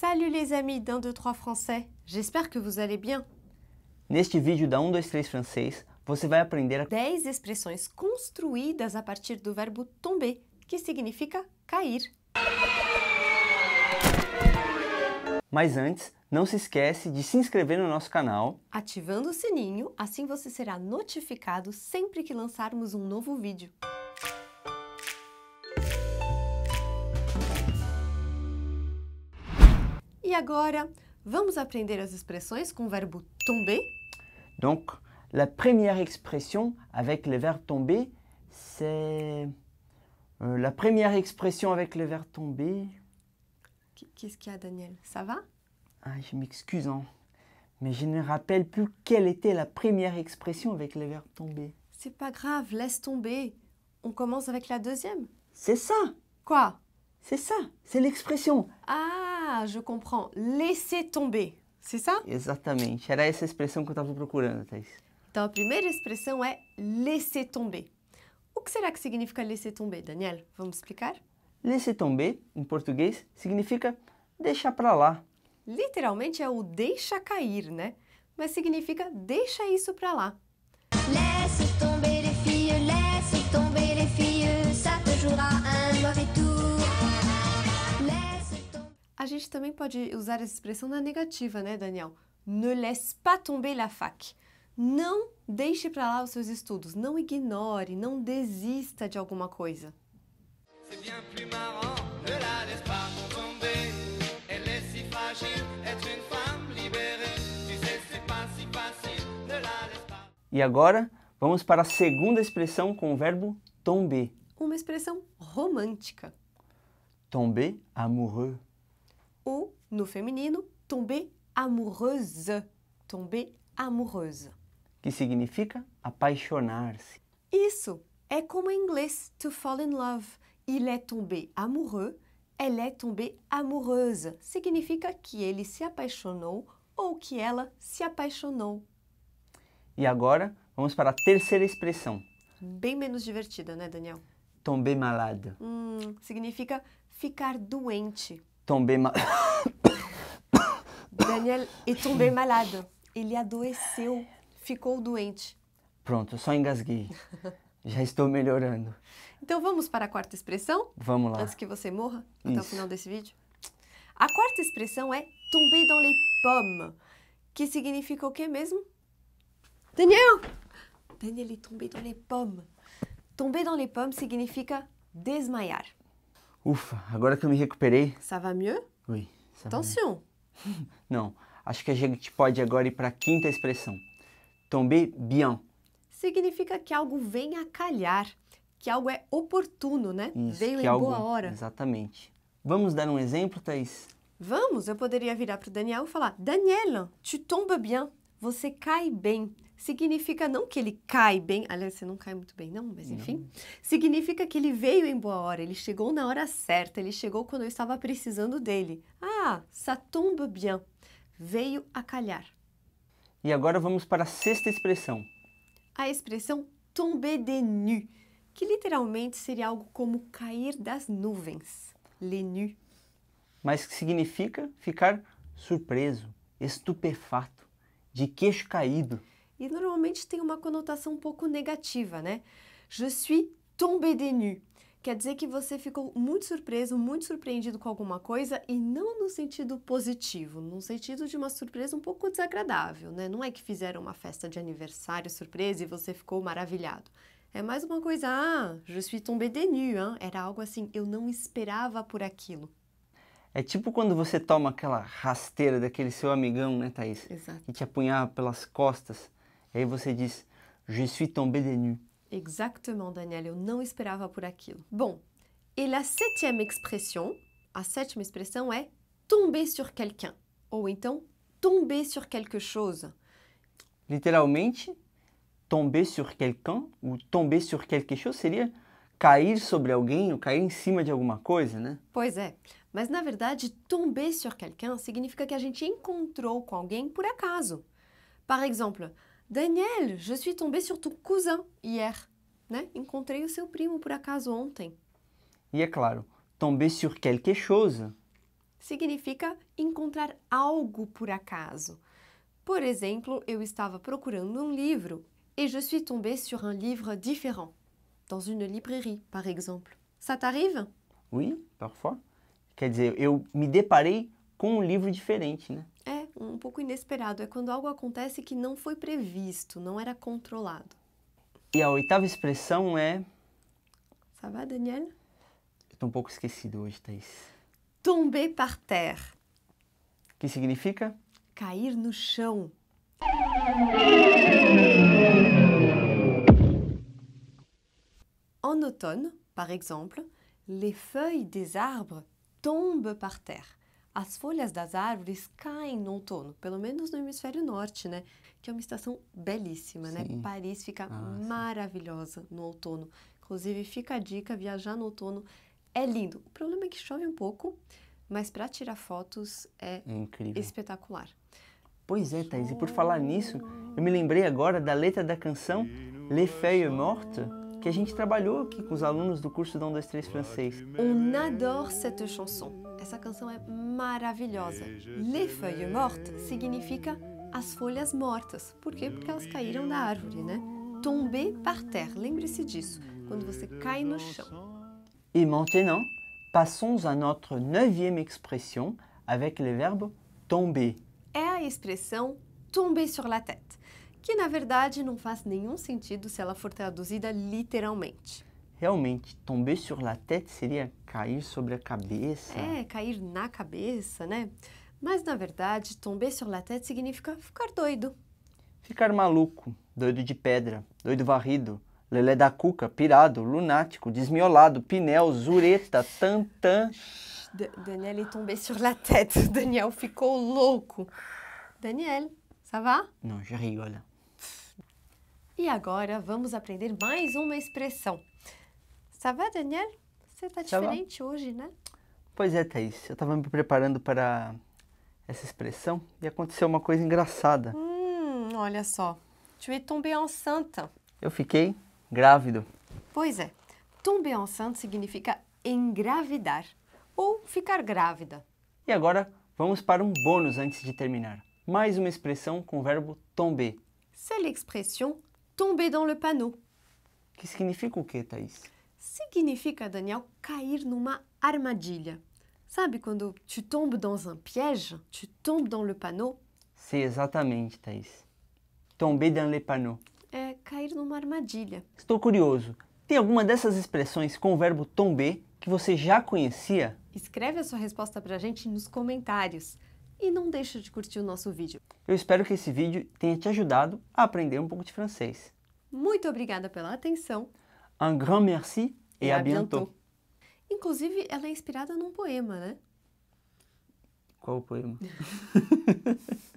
Salut les amis d'un deux, trois français. J'espère que vous allez bien. Neste vídeo da 1 2 3 francês, você vai aprender 10 expressões construídas a partir do verbo tomber, que significa cair. Mas antes, não se esquece de se inscrever no nosso canal, ativando o sininho, assim você será notificado sempre que lançarmos um novo vídeo. maintenant, agora, vamos apprendre as expressions com le verbo tomber? Donc, la première expression avec le verbe tomber, c'est euh, la première expression avec le verbe tomber. Qu'est-ce qu'il y a, Daniel Ça va ah, Je m'excuse, hein. mais je ne me rappelle plus quelle était la première expression avec le verbe tomber. C'est pas grave, laisse tomber. On commence avec la deuxième. C'est ça Quoi C'est ça, c'est l'expression. Ah Ah, je comprends. Laisser tomber. C'est ça? Exatamente. Era essa expressão que eu estava procurando, Thais. Então, a primeira expressão é laisser tomber. O que será que significa laisser tomber, Daniel? Vamos explicar? Laisser tomber, em português, significa deixar para lá. Literalmente é o deixa cair, né? Mas significa deixa isso para lá. Let gente também pode usar essa expressão na negativa, né, Daniel? Ne laisse pas tomber la fac. Não deixe para lá os seus estudos, não ignore, não desista de alguma coisa. E agora, vamos para a segunda expressão com o verbo tomber. Uma expressão romântica. Tomber amoureux ou, no feminino, tomber amoureuse. Tomber amoureuse. Que significa apaixonar-se. Isso! É como em inglês, to fall in love. Il est tombé amoureux, elle est tombée amoureuse. Significa que ele se apaixonou ou que ela se apaixonou. E agora, vamos para a terceira expressão. Bem menos divertida, né, Daniel? Tomber malade. Hum, significa ficar doente tombé mal... Daniel est tombé malade. Ele adoeceu, ficou doente. Pronto, só engasguei. Já estou melhorando. Então vamos para a quarta expressão? Vamos lá. Antes que você morra, Isso. até o final desse vídeo. A quarta expressão é tombé dans les pommes, que significa o que mesmo? Daniel! Daniel est é tombé dans les pommes. Tomber dans les pommes significa desmaiar. Ufa, agora que eu me recuperei. Ça va mieux? Oui. Attention! Não, acho que a gente pode agora ir para a quinta expressão. Tomber bien. Significa que algo vem a calhar, que algo é oportuno, né? Isso, Veio em algo, boa hora. Exatamente. Vamos dar um exemplo, Thaís? Vamos, eu poderia virar para o Daniel e falar: Daniel, tu tombes bien. Você cai bem significa não que ele cai bem, aliás, você não cai muito bem, não, mas enfim. Não. Significa que ele veio em boa hora, ele chegou na hora certa, ele chegou quando eu estava precisando dele. Ah, ça tombe bien. Veio a calhar. E agora vamos para a sexta expressão. A expressão tomber de nu, que literalmente seria algo como cair das nuvens, le nu. Mas que significa ficar surpreso, estupefato, de queixo caído e normalmente tem uma conotação um pouco negativa, né? Je suis tombé de nu. Quer dizer que você ficou muito surpreso, muito surpreendido com alguma coisa e não no sentido positivo, no sentido de uma surpresa um pouco desagradável, né? Não é que fizeram uma festa de aniversário surpresa e você ficou maravilhado. É mais uma coisa, ah, je suis tombé de nu, hein? Era algo assim, eu não esperava por aquilo. É tipo quando você toma aquela rasteira daquele seu amigão, né, Thaís? Exato. Que te apunhava pelas costas. E aí você diz, je suis tombé des nues. Exatamente, Daniel, eu não esperava por aquilo. Bom, e a sétima expressão, a sétima expressão é tomber sur quelqu'un, ou então tomber sur quelque chose. Literalmente, tomber sur quelqu'un ou tomber sur quelque chose seria cair sobre alguém ou cair em cima de alguma coisa, né? Pois é. Mas na verdade, tomber sur quelqu'un significa que a gente encontrou com alguém por acaso. Por exemplo. Daniel, je suis tombé sur ton cousin hier. Né? Encontrei o seu primo por acaso ontem. E é claro, tomber sur quelque chose significa encontrar algo por acaso. Por exemplo, eu estava procurando um livro e je suis tombé sur un livre différent dans une librairie, par exemple. Ça t'arrive? Oui, parfois. Quer dizer, eu me deparei com um livro diferente, né? um pouco inesperado, é quando algo acontece que não foi previsto, não era controlado. E a oitava expressão é. Ça Daniel? Eu tô um pouco esquecido hoje, Thais Tomber par terre. Que significa? Cair no chão. En automne, par exemple, les feuilles des arbres tombent par terre. As folhas das árvores caem no outono, pelo menos no hemisfério norte, né? Que é uma estação belíssima, né? sim. né? Paris fica ah, maravilhosa sim. no outono. Inclusive, fica a dica, viajar no outono é lindo. O problema é que chove um pouco, mas para tirar fotos é, é espetacular. Pois é, Thaís, e por falar nisso, eu me lembrei agora da letra da canção Le Feuille Morte, que a gente trabalhou aqui com os alunos do curso da 123 francês. On adore cette chanson. Essa canção é maravilhosa. Les feuilles mortes significa as folhas mortas. Por quê? Porque elas caíram da árvore, né? Tomber par terre, lembre-se disso, quando você cai no chão. E maintenant, passons à notre neuvième expression avec le verbe tomber. É a expressão tomber sur la tête que na verdade não faz nenhum sentido se ela for traduzida literalmente. Realmente, tomber sur la tête seria cair sobre a cabeça? É, cair na cabeça, né? Mas na verdade, tomber sur la tête significa ficar doido. Ficar maluco, doido de pedra, doido varrido, lelé da cuca, pirado, lunático, desmiolado, pinel, zureta, tantã. Daniel est tombé sur la tête. Daniel ficou louco. Daniel, ça va? já je rigole. E agora vamos aprender mais uma expressão. Sabe, Daniel? Você está diferente hoje, né? Pois é, Thaís. Eu estava me preparando para essa expressão e aconteceu uma coisa engraçada. Hum, olha só. Tu es tombé enceinte. Eu fiquei grávido. Pois é. Tomber enceinte significa engravidar ou ficar grávida. E agora vamos para um bônus antes de terminar. Mais uma expressão com o verbo tomber. C'est l'expression tomber dans le panneau. Que significa o que, Thaís? Significa, Daniel, cair numa armadilha. Sabe quando tu tombes dans un piège, tu tombes dans le panneau? Sim, exatamente, Thaís. Tomber dans le panneau. É cair numa armadilha. Estou curioso. Tem alguma dessas expressões com o verbo tomber que você já conhecia? Escreve a sua resposta para a gente nos comentários e não deixa de curtir o nosso vídeo. Eu espero que esse vídeo tenha te ajudado a aprender um pouco de francês. Muito obrigada pela atenção. Un grand merci et, et à bientôt. bientôt. Inclusive, ela é inspirada num poema, né? Qual o poema?